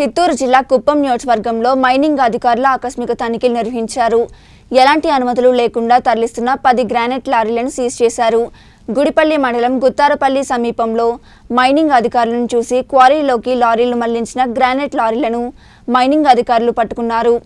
చిత్తూరు జిల్లా కుప్పం నియోజకవర్గంలో మైనింగ్ అధికారులు ఆకస్మిక తనిఖీలు నిర్వహించారు ఎలాంటి అనుమతులు లేకుండా తరలిస్తున్న పది గ్రానైట్ లారీలను సీజ్ చేశారు గుడిపల్లి మండలం గుత్తారపల్లి సమీపంలో మైనింగ్ అధికారులను చూసి క్వారీలోకి లారీలు మళ్లించిన గ్రానైట్ లారీలను మైనింగ్ అధికారులు పట్టుకున్నారు